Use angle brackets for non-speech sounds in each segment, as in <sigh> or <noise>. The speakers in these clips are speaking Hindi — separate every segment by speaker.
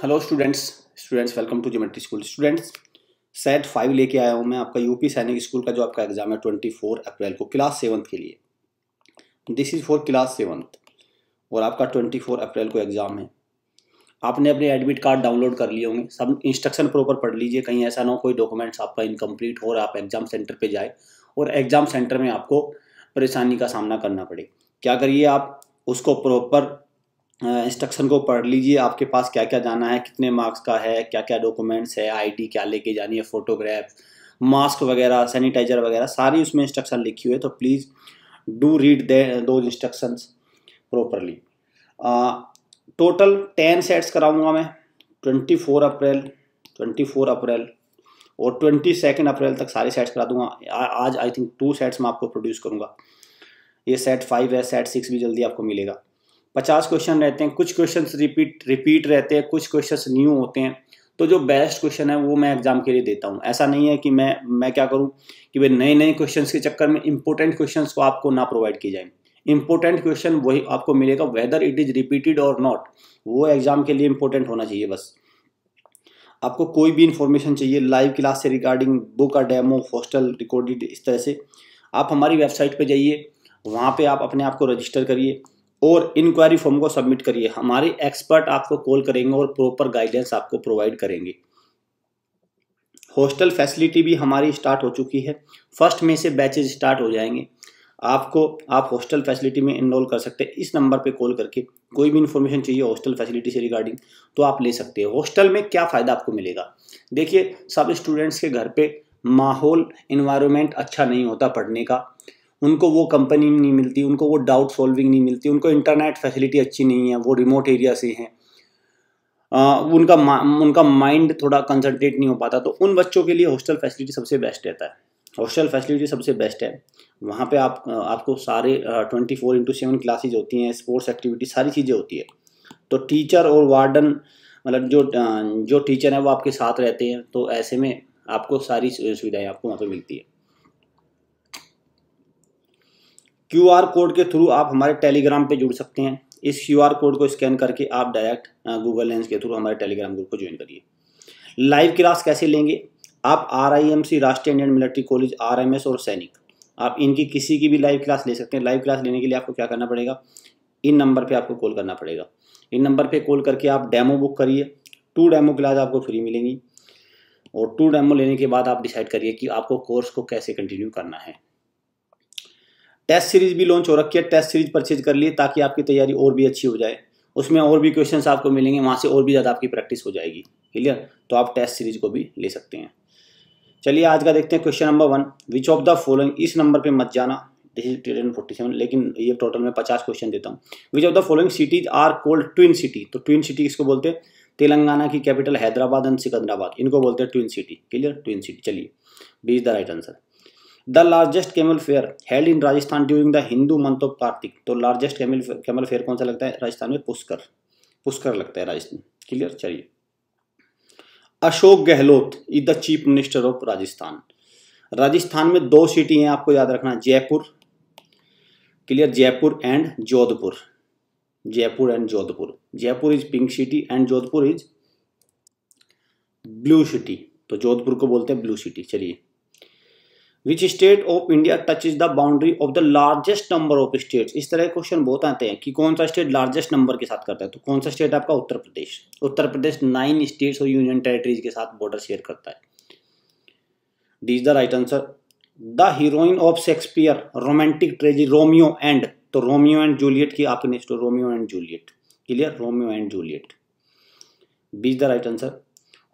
Speaker 1: Hello students students welcome to geometry school students set five लेके आया हूँ मैं आपका यूपी सैनिक स्कूल का जो आपका एग्जाम है ट्वेंटी फोर अप्रैल को क्लास सेवन्थ के लिए this is for class seventh और आपका ट्वेंटी फोर अप्रैल को एग्ज़ाम है आपने अपने एडमिट कार्ड डाउनलोड कर लिए होंगे सब इंस्ट्रक्शन प्रॉपर पढ़ लीजिए कहीं ऐसा ना हो कोई डॉक्यूमेंट्स आपका इनकम्प्लीट हो और आप एग्ज़ाम सेंटर पर जाए और एग्ज़ाम सेंटर में आपको परेशानी का सामना करना पड़े क्या करिए आप उसको प्रॉपर इंस्ट्रक्शन को पढ़ लीजिए आपके पास क्या क्या जाना है कितने मार्क्स का है क्या क्या डॉक्यूमेंट्स है आईडी क्या लेके जानी है फोटोग्राफ मास्क वगैरह सैनिटाइजर वगैरह सारी उसमें इंस्ट्रक्शन लिखी हुई है तो प्लीज़ डू रीड दे दो instructions properly total ten sets कराऊंगा मैं twenty four April twenty four April और ट्वेंटी सेकेंड अप्रैल तक सारे सेट्स करा दूंगा आज आई थिंक टू सेट्स मैं आपको प्रोड्यूस करूंगा ये सेट फाइव है सेट सिक्स भी जल्दी आपको मिलेगा पचास क्वेश्चन रहते हैं कुछ क्वेश्चन रिपीट रिपीट रहते हैं कुछ क्वेश्चन न्यू होते हैं तो जो बेस्ट क्वेश्चन है वो मैं एग्जाम के लिए देता हूँ ऐसा नहीं है कि मैं मैं क्या करूँ कि भाई नए नए क्वेश्चन के चक्कर में इंपॉर्टेंट क्वेश्चन को आपको ना प्रोवाइड किए जाए इंपॉर्टेंट क्वेश्चन वही आपको मिलेगा वेदर इट इज रिपीटेड और नॉट वो एग्जाम के लिए इंपॉर्टेंट होना चाहिए बस आपको कोई भी इन्फॉर्मेशन चाहिए लाइव क्लास से रिगार्डिंग बुक और डेमो हॉस्टल रिकॉर्डेड इस तरह से आप हमारी वेबसाइट पर जाइए वहाँ पे आप अपने आप को रजिस्टर करिए और इंक्वायरी फॉर्म को सबमिट करिए हमारे एक्सपर्ट आपको कॉल करेंगे और प्रॉपर गाइडेंस आपको प्रोवाइड करेंगे हॉस्टल फैसिलिटी भी हमारी स्टार्ट हो चुकी है फर्स्ट में से बैचेज स्टार्ट हो जाएंगे आपको आप हॉस्टल फैसिलिटी में इनरोल कर सकते हैं इस नंबर पे कॉल करके कोई भी इन्फॉर्मेशन चाहिए हॉस्टल फैसिलिटी से रिगार्डिंग तो आप ले सकते हैं हॉस्टल में क्या फ़ायदा आपको मिलेगा देखिए सब स्टूडेंट्स के घर पे माहौल इन्वायरमेंट अच्छा नहीं होता पढ़ने का उनको वो कंपनी नहीं मिलती उनको वो डाउट सॉल्विंग नहीं मिलती उनको इंटरनेट फैसिलिटी अच्छी नहीं है वो रिमोट एरिया से हैं उनका उनका माइंड थोड़ा कंसनट्रेट नहीं हो पाता तो उन बच्चों के लिए हॉस्टल फैसिलिटी सबसे बेस्ट रहता है हॉस्टल फैसिलिटी सबसे बेस्ट है वहाँ पे आप आपको सारे twenty four into seven classes होती हैं स्पोर्ट्स एक्टिविटी सारी चीज़ें होती है तो टीचर और वार्डन मतलब जो जो टीचर हैं वो आपके साथ रहते हैं तो ऐसे में आपको सारी सुविधाएं आपको वहाँ पर मिलती है क्यू आर कोड के थ्रू आप हमारे टेलीग्राम पे जुड़ सकते हैं इस क्यू आर कोड को स्कैन करके आप डायरेक्ट गूगल लेंस के थ्रू हमारे टेलीग्राम ग्रुप को ज्वाइन करिए लाइव क्लास कैसे लेंगे आप आर आई एम सी राष्ट्रीय Indian military college R M S और सैनिक आप इनकी किसी की भी लाइव क्लास ले सकते हैं लाइव क्लास लेने के लिए आपको क्या करना पड़ेगा इन नंबर पे आपको कॉल करना पड़ेगा इन नंबर पे कॉल करके आप डेमो बुक करिए टू डेमो क्लास आपको फ्री मिलेंगी और टू डेमो लेने के बाद आप डिसाइड करिए कि आपको कोर्स को कैसे कंटिन्यू करना है टेस्ट सीरीज भी लॉन्च हो रखी है टेस्ट सीरीज परचेज कर लिए ताकि आपकी तैयारी और भी अच्छी हो जाए उसमें और भी क्वेश्चन आपको मिलेंगे वहाँ से और भी ज़्यादा आपकी प्रैक्टिस हो जाएगी क्लियर तो आप टेस्ट सीरीज को भी ले सकते हैं चलिए आज का देखते हैं question number one which of the following इस नंबर पर मत जाना फोर्टी सेवन लेकिन ये टोटल में पचास क्वेश्चन देता हूँ which of the following cities are called twin city तो ट्विन सिटी इसको बोलते हैं तेलंगाना की कैपिटल हैदराबाद एंड सिकंदराबाद इनको बोलते हैं twin city clear twin city चलिए B is the right answer the largest camel fair held in Rajasthan during the Hindu month of Kartik तो लार्जेस्ट कैमल कैमल फेयर कौन सा लगता है राजस्थान में पुष्कर पुष्कर लगता है राजस्थान क्लियर चलिए Ashok Gehlot is the chief minister of Rajasthan Rajasthan में दो सिटी हैं आपको याद रखना Jaipur clear Jaipur and Jodhpur Jaipur and Jodhpur Jaipur is pink city and Jodhpur is blue city तो जोधपुर को बोलते हैं ब्लू सिटी चलिए which state of India touch is the boundary of the largest number of states इस तरह के क्वेश्चन बहुत आते हैं कि कौन सा स्टेट लार्जेस्ट नंबर के साथ करता है तो कौन सा स्टेट आपका उत्तर प्रदेश उत्तर प्रदेश नाइन स्टेट्स और यूनियन टेरिटरीज के साथ बॉर्डर शेयर करता है D is the right answer the heroine of Shakespeare romantic tragedy Romeo and तो रोमियो एंड जूलियट की आपने next Romeo and Juliet clear Romeo and Juliet B is the right answer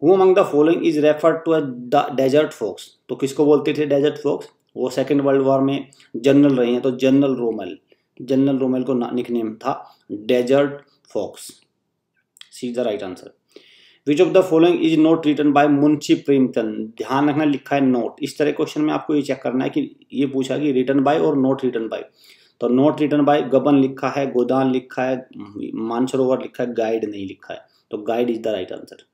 Speaker 1: who among the following is referred to a desert fox तो किसको बोलते थे डेजर्ट फॉक्स वो सेकेंड वर्ल्ड वॉर में जनरल रहे हैं तो जनरल रोमल जनरल रोमल को निकनेम था desert fox C the right answer which of the following is not written by Munshi Premchand ध्यान रखना लिखा है नोट इस तरह क्वेश्चन में आपको ये चेक करना है कि ये पूछा कि रिटर्न बाय और नॉट रिटर्न बाय तो नॉट रिटर्न बाय गबन लिखा है गोदान लिखा है मानसरोवर लिखा है गाइड नहीं लिखा है तो Guide is the right answer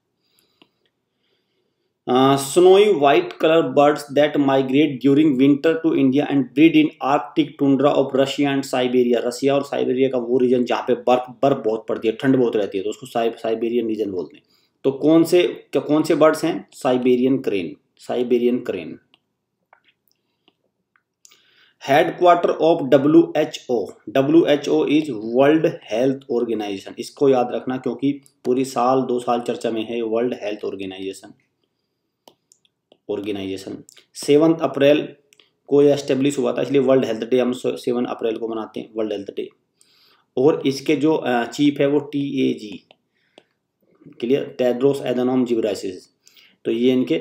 Speaker 1: snowy white colour birds that migrate during winter to India and breed in Arctic tundra of Russia and Siberia Russia और साइबेरिया का वो रीजन जहाँ पे बर्फ बर्फ बहुत पड़ती है ठंड बहुत रहती है तो उसको साइबेरियन रीजन बोलते हैं तो कौन से क्या कौन से बर्ड्स हैं Siberian crane Siberian crane headquarter of W H O W H O is world health organisation इसको याद रखना क्योंकि पूरी साल दो साल चर्चा में है world health organisation organisation seven April को यह एस्टेब्लिश हुआ था इसलिए वर्ल्ड हेल्थ डे हम सेवन अप्रैल को मनाते हैं वर्ल्ड हेल्थ डे और इसके जो चीफ है वो T A G clear Tedros Adhanom Ghebreyesus तो ये इनके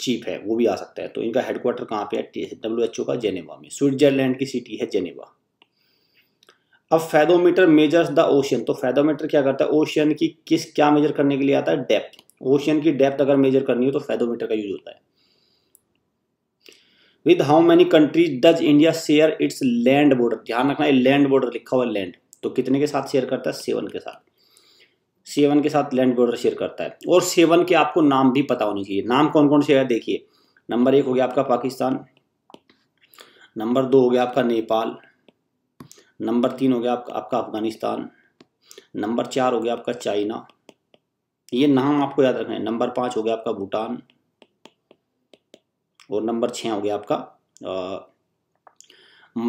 Speaker 1: चीफ है वो भी आ सकता है तो इनका हेडक्वार्टर कहाँ पे है डब्ल्यू एच ओ का जेनेवा में स्विट्जरलैंड की सिटी है जेनेवा अब फैदोमीटर मेजर्स द ओशियन तो फैदोमीटर क्या करता है ओशियन की किस क्या मेजर करने के लिए आता है डेप्थ ओशियन की डेप्थ अगर मेजर करनी हो तो फैदोमीटर का यूज होता है with how many countries does India share its land border ध्यान रखना है लैंड बॉर्डर लिखा हुआ लैंड तो कितने के साथ शेयर करता है सेवन के साथ सेवन के साथ लैंड बॉर्डर शेयर करता है और सेवन के आपको नाम भी पता होने चाहिए नाम कौन कौन से है देखिए नंबर एक हो गया आपका पाकिस्तान नंबर दो हो गया आपका नेपाल नंबर तीन हो गया आपका आपका अफगानिस्तान नंबर चार हो गया आपका चाइना ये नाम आपको याद रखना है नंबर पाँच हो गया आपका भूटान और नंबर छः हो गया आपका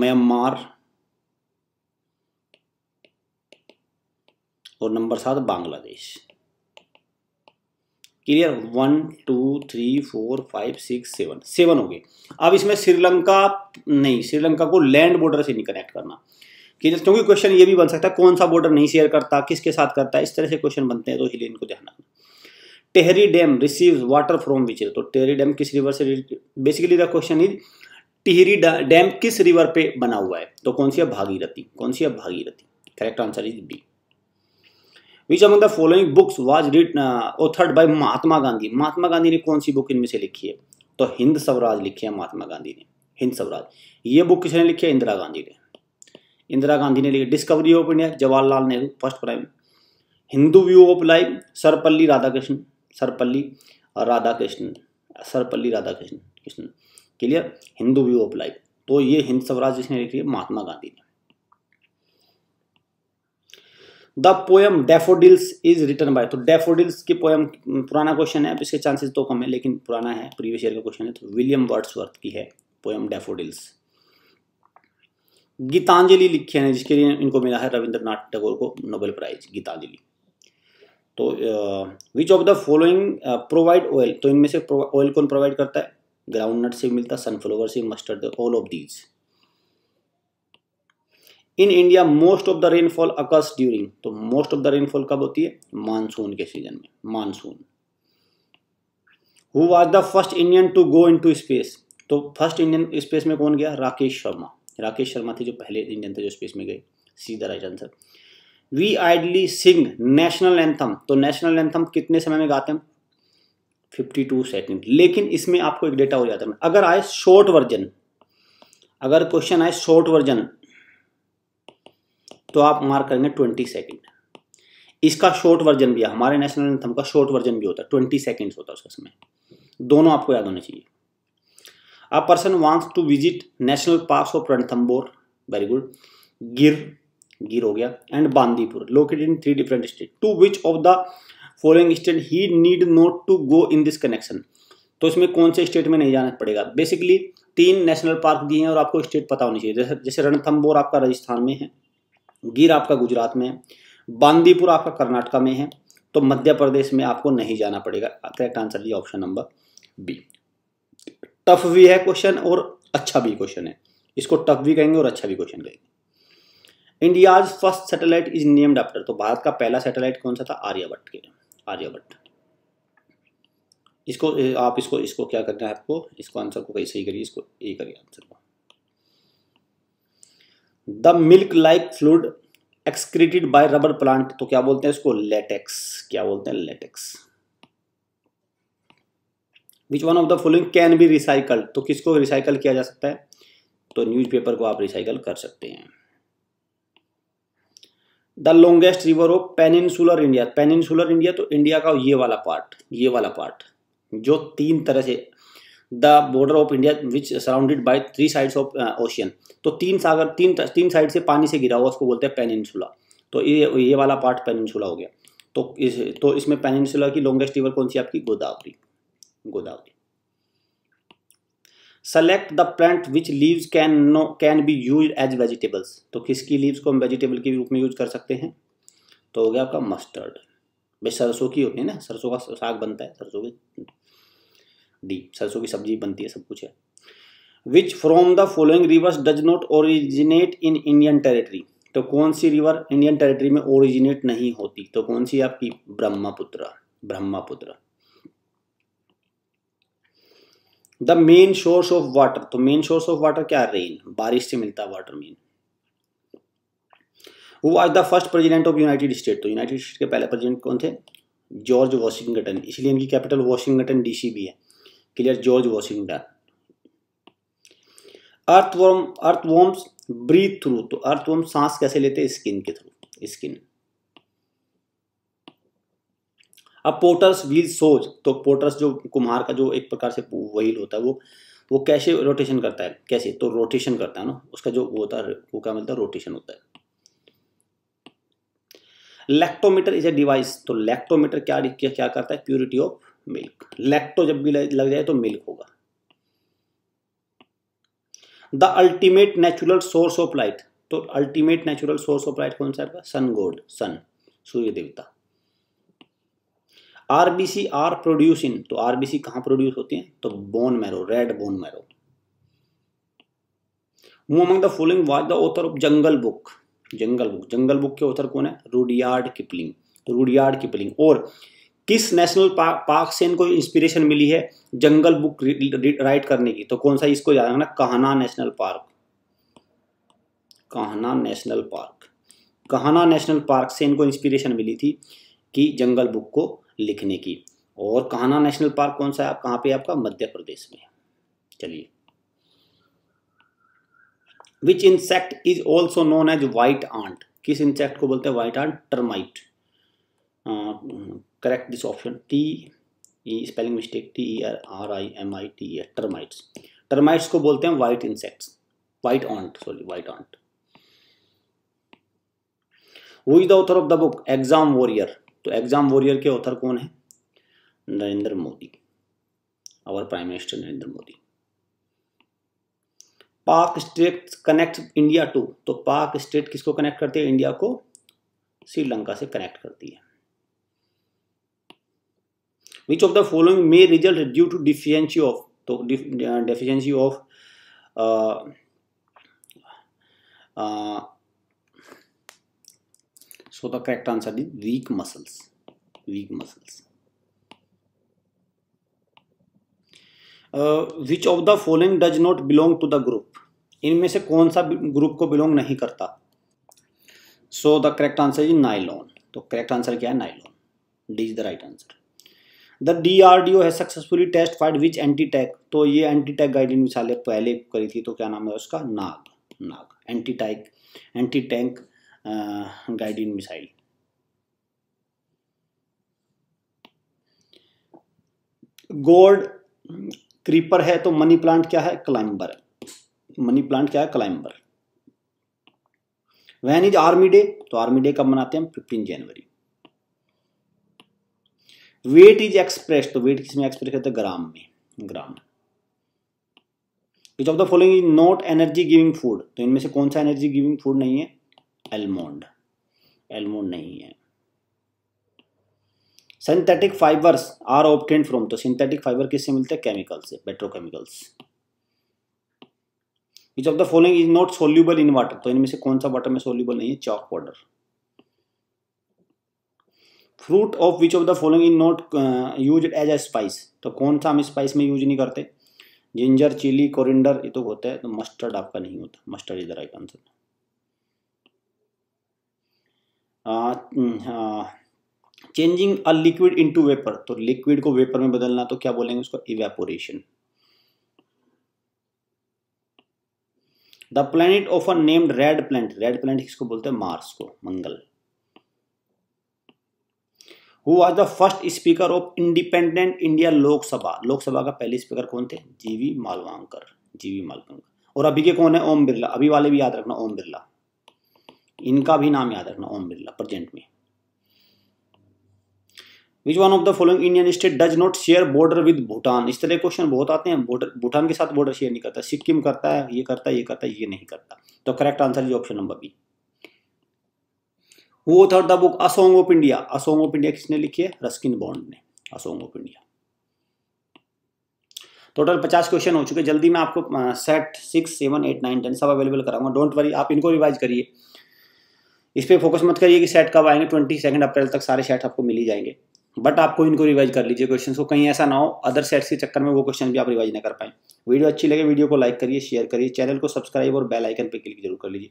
Speaker 1: म्यांमार और नंबर सात Bangladesh clear one two three four five six seven seven हो गए अब इसमें श्रीलंका नहीं श्रीलंका को लैंड बॉर्डर से नहीं कनेक्ट करना कि क्योंकि क्वेश्चन ये भी बन सकता है कौन सा बॉर्डर नहीं शेयर करता किसके साथ करता है इस तरह से क्वेश्चन बनते हैं तो हिलियन इनको ध्यान रखना Tehri dam receives water from which तो टेहरी डैम किस रिवर से basically the question is Tehri dam किस रिवर पे बना हुआ है तो कौन सी है भागीरथी कौन सी है Bhagirathi correct answer is B which among the following books was writ authored by Mahatma Gandhi Mahatma Gandhi ने कौन सी बुक इनमें से लिखी है तो हिंद स्वराज लिखी है महात्मा गांधी ने हिंद स्वराज ये बुक किसने लिखी है इंदिरा गांधी ने इंदिरा गांधी ने लिखी discovery of India Jawaharlal Nehru first prime Hindu view of life Sarvepalli Radhakrishnan Sarvepalli Radha Krishna Sarvepalli Radha Krishna Krishna clear Hindu view of life तो ये हिंद स्वराज जिसने लिखी है महात्मा गांधी ने the poem daffodils is written by तो डेफोडिल्स की पोएम पुराना क्वेश्चन है इसके चांसेस तो कम है लेकिन पुराना है प्रीवियस ईयर का क्वेश्चन है तो विलियम वर्ड्सवर्थ की है पोएम डेफोडिल्स गीतांजलि लिखे हैं जिसके लिए इनको मिला है रविंद्रनाथ टैगोर को नोबेल प्राइज गीतांजलि तो which of the following provide oil तो इनमें से ऑयल कौन प्रोवाइड करता है ग्राउंड नट से मिलता है सनफ्लावर से mustard all of these in India most of the rainfall occurs during तो मोस्ट ऑफ द रेनफॉल कब होती है मानसून के सीजन में monsoon who was the first Indian to go into space तो फर्स्ट इंडियन स्पेस में कौन गया राकेश शर्मा राकेश शर्मा थे जो पहले इंडियन थे जो स्पेस में गए सीधा right answer we ideally sing national anthem तो नेशनल एंथम कितने समय में गाते हैं 52 सेकंड लेकिन इसमें आपको एक डेटा हो जाता है अगर आए शॉर्ट वर्जन अगर क्वेश्चन आए शॉर्ट वर्जन तो आप मार्क करेंगे 20 सेकंड इसका शॉर्ट वर्जन भी है हमारे नेशनल एंथम का शॉर्ट वर्जन भी होता है 20 सेकेंड होता है उसका समय दोनों आपको याद होने चाहिए a person wants to visit national parks of Ranthambore, very good, Gir, Gir ho gaya, and Bandipur, located in three different states. To which of the following state he need not to go in this connection? तो इसमें कौन से स्टेट में नहीं जाना पड़ेगा बेसिकली तीन नेशनल पार्क दिए हैं और आपको स्टेट पता होनी चाहिए जैसे जैसे रणथम्बोर आपका राजस्थान में है गिर आपका गुजरात में है बांदीपुर आपका कर्नाटका में है तो मध्य प्रदेश में आपको नहीं जाना पड़ेगा करेक्ट आंसर दिया ऑप्शन नंबर बी टफ भी है क्वेश्चन और अच्छा भी क्वेश्चन है इसको टफ भी कहेंगे और अच्छा भी क्वेश्चन कहेंगे India's first satellite is named after तो भारत का पहला सैटेलाइट कौन सा था आर्यभट्ट के आर्यभट्ट इसको आप इसको इसको क्या करना है आपको इसको आंसर को कैसे ही करिए इसको ए करिए आंसर को the milk like fluid excreted by rubber plant तो क्या बोलते हैं इसको लेटेक्स क्या बोलते हैं latex which one of the following can be recycle तो किसको रिसाइकल किया जा सकता है तो न्यूज़पेपर को आप रिसाइकल कर सकते हैं the longest river of peninsular India peninsular India तो इंडिया का ये वाला पार्ट ये वाला पार्ट जो तीन तरह से the border of India which surrounded by three sides of ocean तो तीन सागर तीन तीन साइड से पानी से गिरा हुआ उसको बोलते हैं पेनिनसुला तो ये ये वाला पार्ट पेनिनसुला हो गया तो इस तो इसमें पेनिनसुला की लॉन्गेस्ट रिवर कौन सी आपकी Godavari Godavari select the plant which leaves can no can be use as vegetables तो किसकी लीव्स को हम वेजिटेबल के रूप में यूज कर सकते हैं तो हो गया आपका मस्टर्ड भाई सरसों की होती है ना सरसों का साग बनता है सरसों की डी सरसों की सब्जी बनती है सब कुछ है which from the following rivers does not originate in Indian territory तो कौन सी रिवर इंडियन टेरेटरी में ओरिजिनेट नहीं होती तो कौन सी आपकी Brahmaputra Brahmaputra the main source of water तो मेन सोर्स ऑफ वाटर क्या रेन बारिश से मिलता वाटर मेन वो आज the first president of United State तो यूनाइटेड स्टेट के पहले प्रेसिडेंट कौन थे जॉर्ज वॉशिंगटन इसलिए इनकी कैपिटल वॉशिंगटन डीसी भी है clear George Washington earthworm earthworms breathe through तो अर्थवॉर्म सांस कैसे लेते हैं स्किन के थ्रू स्किन अब पोर्टर्स व्हील सोच तो पोर्टर्स जो कुम्हार का जो एक प्रकार से व्हील होता है वो वो कैसे रोटेशन करता है कैसे तो रोटेशन करता है ना उसका जो वो होता है वो क्या मिलता है रोटेशन होता है लैक्टोमीटर इज ए डिवाइस तो लैक्टोमीटर क्या क्या करता है प्योरिटी ऑफ मिल्क लैक्टो जब भी लग जाए तो मिल्क होगा the ultimate natural source of light तो ultimate natural source of light कौन सा सन गोल्ड सन सूर्य देवता R B C are produce in तो आर बी सी कहाँ प्रोड्यूस होती है तो bone marrow red bone marrow who the following was the author of jungle book jungle book jungle book के ऑथर कौन है रूडियार्ड किपलिंग तो रूडियार्ड किपलिंग और किस नेशनल पार्क पार्क से इनको इंस्पिरेशन मिली है जंगल बुक राइट करने की तो कौन सा इसको याद रखना कहना नेशनल पार्क कहना नेशनल पार्क कहना नेशनल पार्क से इनको इंस्पिरेशन मिली थी कि जंगल बुक को लिखने की और कहाना नेशनल पार्क कौन सा है आप कहाँ पे आपका मध्य प्रदेश में चलिए which insect is also known as white ant किस इंसेक्ट को बोलते हैं white ant termite correct this option T E spelling mistake T E R R I M I T E R termites termites को बोलते हैं white insects white ant sorry white ant who is the author of the book exam warrior तो एग्ज़ाम वॉरियर के ऑथर कौन है Narendra Modi our prime minister Narendra Modi पाक स्टेट कनेक्ट इंडिया टू तो पाक स्टेट किसको कनेक्ट करती है इंडिया को श्रीलंका से कनेक्ट करती है which of the following may result due to deficiency of तो deficiency of So the correct answer is weak muscles. Weak muscles. Uh, which of the following does not belong to the group? इनमें से कौन सा ग्रुप को बिलोंग नहीं करता so the correct answer is nylon तो करेक्ट आंसर क्या है nylon D is the right answer the D R D O है successfully test fired which anti तो ये एंटी टैग गाइडलाइन पहले करी थी तो क्या नाम है उसका Nag Nag anti tank tag anti tank guided missile gourd creeper है तो मनी प्लांट क्या है क्लाइंबर मनी प्लांट क्या है climber when is army day तो आर्मी डे कब मनाते हैं हम फिफ्टीन जनवरी वेट इज एक्सप्रेस तो वेट किसमें एक्सप्रेस करते हैं ग्राम में gram which of the following is not energy giving food तो इनमें से कौन सा एनर्जी गिविंग फूड नहीं है एलमोंड एलमोंड नहीं है synthetic fibres are obtain from तो सिंथेटिक फाइबर किससे मिलते हैं केमिकल से petrochemicals which of the following is not soluble in water तो इनमें से कौन सा वाटर में सोल्यूबल नहीं है chalk powder fruit of which of the following is not use as a spice तो कौन सा हम स्पाइस में यूज नहीं करते जिंजर चिली कोरिंडर ये तो होता है तो मस्टर्ड आपका नहीं होता मस्टर्ड इधर आएगा answer changing a liquid into vapour तो लिक्विड को वेपर में बदलना तो क्या बोलेंगे उसको evaporation the planet of a named red planet red planet किसको बोलते हैं मार्स को Mangal who was the first speaker of independent India Lok Sabha Lok Sabha का पहले स्पीकर कौन थे जीवी मालवांकर जीवी मालवांकर और अभी के कौन है ओम बिरला अभी वाले भी याद रखना ओम बिरला इनका भी नाम याद रखना ओम बिरला प्रेजेंट में which one of the following Indian state does not share border with Bhutan इस तरह क्वेश्चन बहुत आते हैं बॉर्डर भूटान के साथ बॉर्डर शेयर नहीं करता सिक्किम करता है ये करता है ये करता है ये नहीं करता तो correct answer is option number B वो third the book a song of India a song of India किसने लिखी है रस्किन बॉन्ड ने असोंग ऑफ इंडिया टोटल पचास क्वेश्चन हो चुके जल्दी मैं आपको set six seven eight nine ten सब अवेलेबल कराऊंगा डोंट वरी आप इनको रिवाइज करिए इस पर फोकस मत करिए कि सेट कब आएंगे ट्वेंटी सेकेंड अप्रैल तक सारे सेट आपको मिल ही जाएंगे बट आपको इनको रिवाइज कर लीजिए क्वेश्चन को कहीं ऐसा ना हो अदर सेट्स के चक्कर में वो क्वेश्चन भी आप रिवाइज ना कर पाएँ वीडियो अच्छी लगे वीडियो को लाइक करिए शेयर करिए चैनल को सब्सक्राइब और बेल आइकन पर क्लिक जरूर कर लीजिए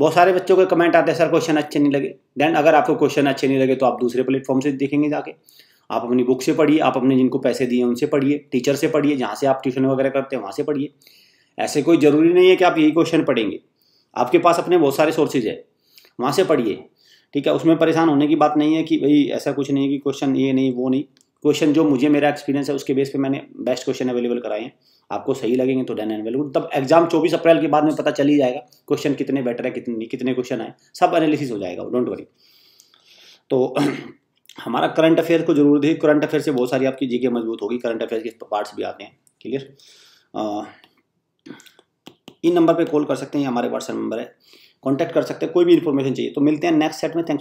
Speaker 1: बहुत सारे बच्चों के कमेंट आते हैं सर क्वेश्चन अच्छे नहीं लगे देन अगर आपको क्वेश्चन अच्छे नहीं लगे तो आप दूसरे प्लेटफॉर्म से देखेंगे जाके आप अपनी बुक से पढ़िए आप अपने जिनको पैसे दिए उनसे पढ़िए टीचर से पढ़िए जहाँ से आप ट्यूशन वगैरह करते हैं वहाँ से पढ़िए ऐसे कोई ज़रूरी नहीं है कि आप यही क्वेश्चन पढ़ेंगे आपके पास अपने बहुत सारे सोर्सेज है वहाँ से पढ़िए ठीक है उसमें परेशान होने की बात नहीं है कि भाई ऐसा कुछ नहीं है कि क्वेश्चन ये नहीं वो नहीं क्वेश्चन जो मुझे मेरा एक्सपीरियंस है उसके बेस पे मैंने बेस्ट क्वेश्चन अवेलेबल कराए हैं आपको सही लगेंगे तो डन एंड वेल तब एग्जाम 24 अप्रैल के बाद में पता चल ही जाएगा क्वेश्चन कितने बेटर है कितने कितने क्वेश्चन आए सब एनालिसिस हो जाएगा डोंट वरी तो <clears throat> हमारा करंट अफेयर को जरूर देखिए करंट अफेयर से बहुत सारी आपकी जी मजबूत होगी करंट अफेयर के पार्ट्स भी आते हैं क्लियर इन नंबर पर कॉल कर सकते हैं हमारे व्हाट्सएप नंबर है कॉन्टैक्ट कर सकते हैं कोई भी इन्फॉर्मेशन चाहिए तो मिलते हैं नेक्स्ट सेट में थैंक्स